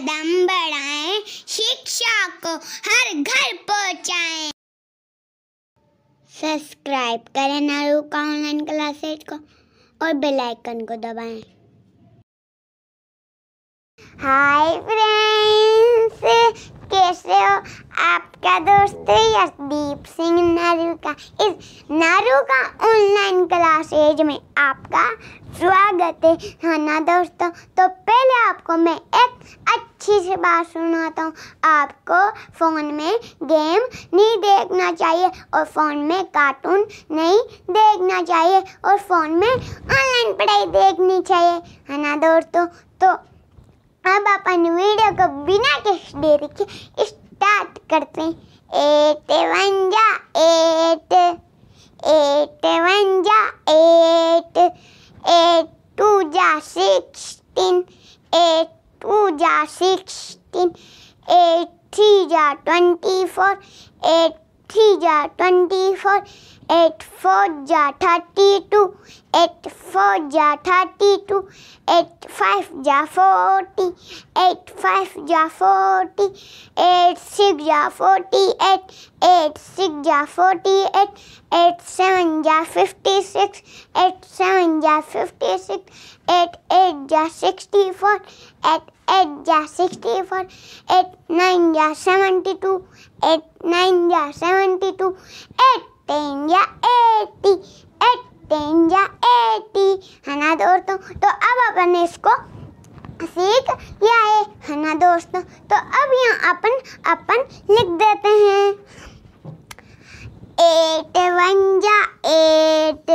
कदम बढ़ाएं शिक्षा को हर घर पहुंचाएं सब्सक्राइब करें नारू का ऑनलाइन क्लासेज को और बेल आइकन को दबाएं हाय फ्रेंड्स कैसे हो आपका दोस्त यशदीप सिंह नारू का इस नारू का ऑनलाइन क्लासेज में आपका स्वागत है है हाँ ना दोस्तों तो पहले आपको मैं एक अच्छा अच्छी सी बात सुनाता हूँ आपको फ़ोन में गेम नहीं देखना चाहिए और फ़ोन में कार्टून नहीं देखना चाहिए और फ़ोन में ऑनलाइन पढ़ाई देखनी चाहिए है ना दोस्तों तो अब अपन वीडियो को बिना किस देरी के स्टार्ट करते हैं एट वन जा एट एट वन जा एट एट टू जा sixteen eight 2 jar sixteen, 3 jar 24, 8 three ja, twenty four, eight four ja, thirty two, eight four ja, thirty two, eight five ja, forty, eight five ja, forty, eight six ja, forty eight, eight six ja, forty eight, eight seven ja, fifty six, eight seven ja, fifty six, eight eight ja, sixty four, eight 8 ja 64, 8 9 ja 72, 8 9 ja 72, 8 10 ja 80, 8 10 ja 80 है ना दोस्तों तो अब अपन इसको सीख लिया है है ना दोस्तों तो अब यहाँ अपन अपन लिख देते हैं एट वन जा एट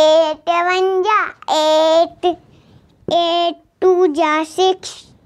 एट वन जा एट एट टू जा six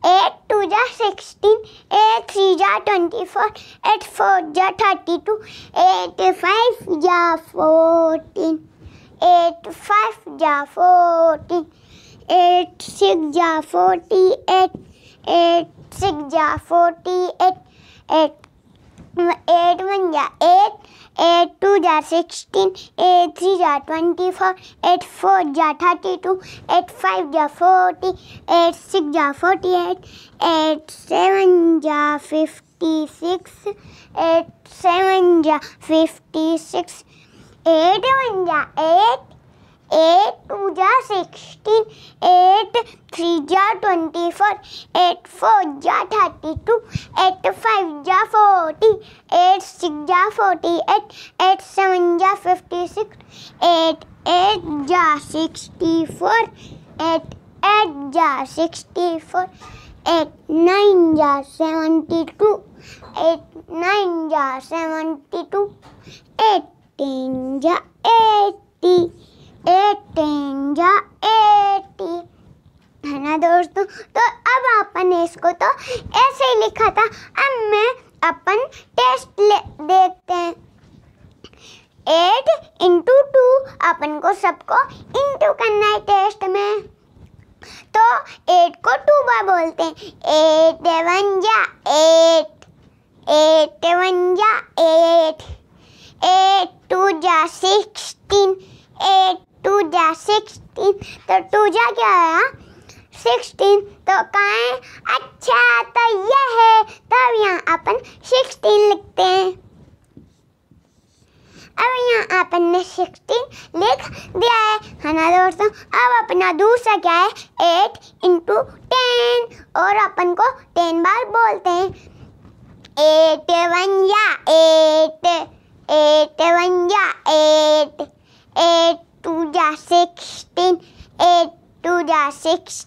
8 2 ja 16, 8 3 ja 24, 8 4 ja 32, 8 5 ja 14, 8 5 ja 14, 8 6 ja 48, 8 6 ja 48, 8 eight one जा एट एट टू जा सिक्सटीन एट थ्री जा ट्वेंटी फोर एट फोर जा थर्टी टू एट फाइव जा forty eight six जा forty eight eight seven जा fifty six eight seven जा fifty six eight one जा eight eight two जा sixteen eight three जा twenty four eight four जा thirty two eight five जा forty eight six जा forty eight eight seven जा fifty six eight eight जा sixty four eight eight जा sixty four eight nine जा seventy two eight nine जा seventy two eight ten जा eighty eighty है ना दोस्तों तो अब अपन इसको तो ऐसे ही लिखा था अब मैं अपन टेस्ट ले देखते हैं एट इंटू टू अपन को सबको इंटू करना है टेस्ट में तो एट को टू बार बोलते हैं एट वन या एट एट वन या एट एट टू जा सिक्सटीन तो टू जा क्या आया सिक्सटीन तो कहें अच्छा तो यह है तब यहाँ अपन सिक्सटीन लिखते हैं अब यहाँ अपन ने सिक्सटीन लिख दिया है है ना दोस्तों अब अपना दूसरा क्या है एट इंटू टेन और अपन को टेन बार बोलते हैं एट वन या एट एट वन या एट एट टू या six 6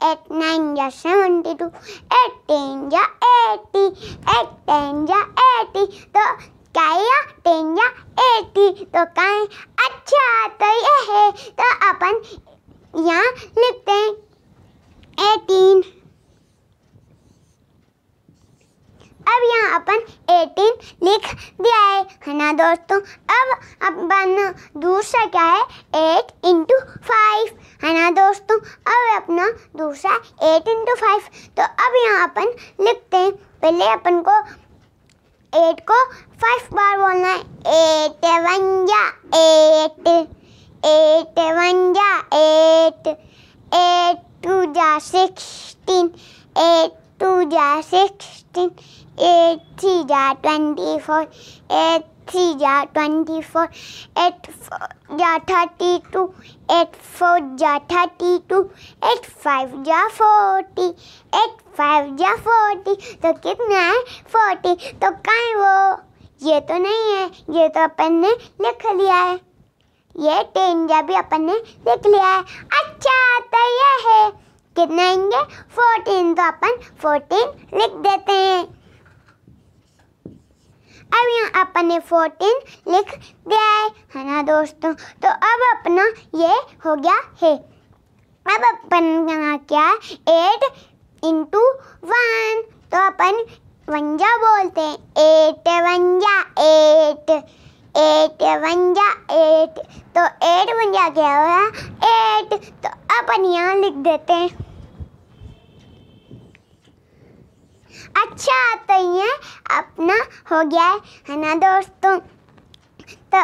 Eight nine ja seventy two. Eighteen ja eighty. Eighteen ja eighty. तो क्या या टेन या एटी तो क्या अच्छा तो यह है तो अपन यहाँ लिखते हैं एटीन अब यहाँ अपन 18 लिख दिया है है ना दोस्तों अब अपन दूसरा क्या है 8 इंटू फाइव है ना दोस्तों यहाँ दूसरा एट इंटू फाइव तो अब यहाँ अपन लिखते हैं पहले अपन को एट को फाइव बार बोलना है एट वन जा एट एट वन जा एट एट टू जा सिक्सटीन एट टू जा sixteen Eight three ja twenty four. Eight three ja twenty four. Eight four ja thirty two. Eight four ja thirty two. Eight five ja forty. Eight five ja forty. तो कितना है forty. तो कहाँ है वो ये तो नहीं है ये तो अपन ने लिख लिया है ये टेन जा भी अपन ने लिख लिया है अच्छा तो यह है कितना आएंगे फोर्टीन तो अपन फोर्टीन लिख देते हैं अब यहाँ अपन ने फोर्टीन लिख दिया है है ना दोस्तों तो अब अपना ये हो गया है अब अपन यहाँ क्या एट इंटू वन तो अपन वंजा बोलते हैं एट वंजा एट एट वंजा एट तो एट वंजा क्या हुआ एट तो अपन यहाँ लिख देते हैं अच्छा आता ही है अपना हो गया है है ना दोस्तों तो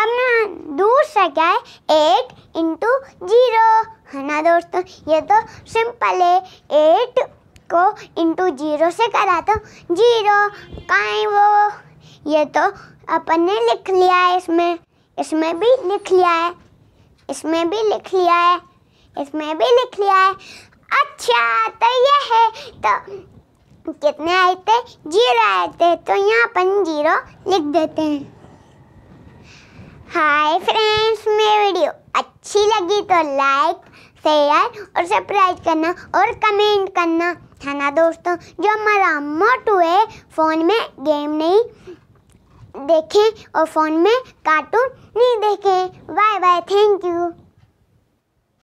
अब ना दूसरा क्या है एट इंटू जीरो है ना दोस्तों ये तो सिंपल है एट को इंटू जीरो से करा तो जीरो का वो ये तो अपन ने लिख लिया है इसमें इसमें भी लिख लिया है इसमें भी लिख लिया है इसमें भी लिख लिया है अच्छा तो यह है तो कितने आए थे जीरो आए थे तो यहाँ अपन जीरो लिख देते हैं हाय फ्रेंड्स मेरी वीडियो अच्छी लगी तो लाइक शेयर और सब्सक्राइब करना और कमेंट करना है ना दोस्तों जो हमारा मोटू है फ़ोन में गेम नहीं देखें और फ़ोन में कार्टून नहीं देखें बाय बाय थैंक यू